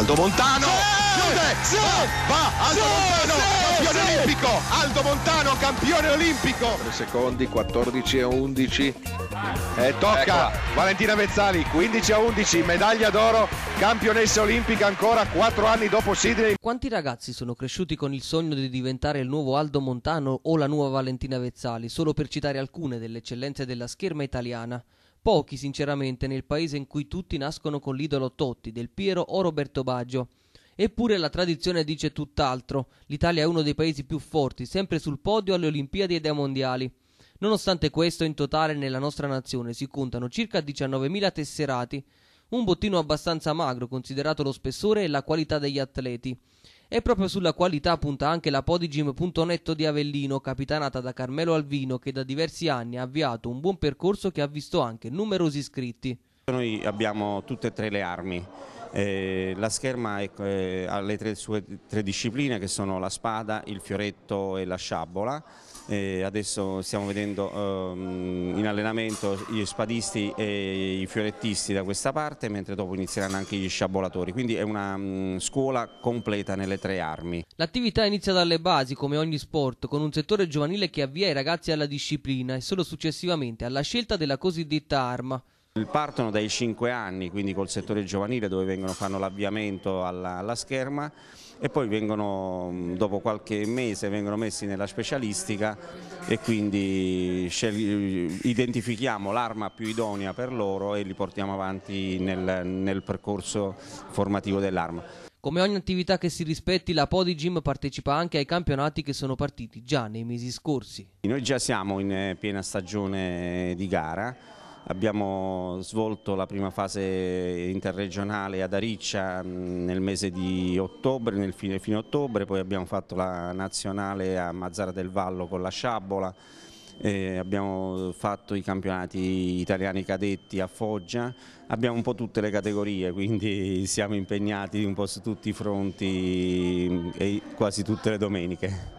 Aldo Montano eh! chiude, sì, va, oh, va, Aldo sì, Montano sì, campione olimpico, Aldo Montano campione olimpico. 3 secondi, 14 e 11. E tocca Eccola. Valentina Vezzali, 15 a 11, medaglia d'oro, campionessa olimpica ancora 4 anni dopo Sidney. Quanti ragazzi sono cresciuti con il sogno di diventare il nuovo Aldo Montano o la nuova Valentina Vezzali, solo per citare alcune delle eccellenze della scherma italiana? Pochi, sinceramente, nel paese in cui tutti nascono con l'idolo Totti, Del Piero o Roberto Baggio. Eppure la tradizione dice tutt'altro. L'Italia è uno dei paesi più forti, sempre sul podio alle Olimpiadi ed ai Mondiali. Nonostante questo, in totale nella nostra nazione si contano circa 19.000 tesserati, un bottino abbastanza magro considerato lo spessore e la qualità degli atleti. E proprio sulla qualità punta anche la Podigym.net di Avellino, capitanata da Carmelo Alvino, che da diversi anni ha avviato un buon percorso che ha visto anche numerosi iscritti. Noi abbiamo tutte e tre le armi. Eh, la scherma è, eh, ha le tre, sue tre discipline che sono la spada, il fioretto e la sciabola. Eh, adesso stiamo vedendo ehm, in allenamento gli spadisti e i fiorettisti da questa parte, mentre dopo inizieranno anche gli sciabolatori, quindi è una mh, mm, scuola completa nelle tre armi. L'attività inizia dalle basi, come ogni sport, con un settore giovanile che avvia i ragazzi alla disciplina e solo successivamente alla scelta della cosiddetta arma partono dai 5 anni, quindi col settore giovanile dove vengono, fanno l'avviamento alla, alla, scherma e poi vengono, dopo qualche mese vengono messi nella specialistica e quindi identifichiamo l'arma più idonea per loro e li portiamo avanti nel, nel percorso formativo dell'arma. Come ogni attività che si rispetti, la Podigym partecipa anche ai campionati che sono partiti già nei mesi scorsi. Noi già siamo in eh, piena stagione di gara, Abbiamo svolto la prima fase interregionale ad Ariccia nel mese di ottobre, nel fine, fine ottobre, poi abbiamo fatto la nazionale a Mazzara del Vallo con la Sciabola, eh, abbiamo fatto i campionati italiani cadetti a Foggia, abbiamo un po' tutte le categorie, quindi siamo impegnati un po' su tutti i fronti e quasi tutte le domeniche.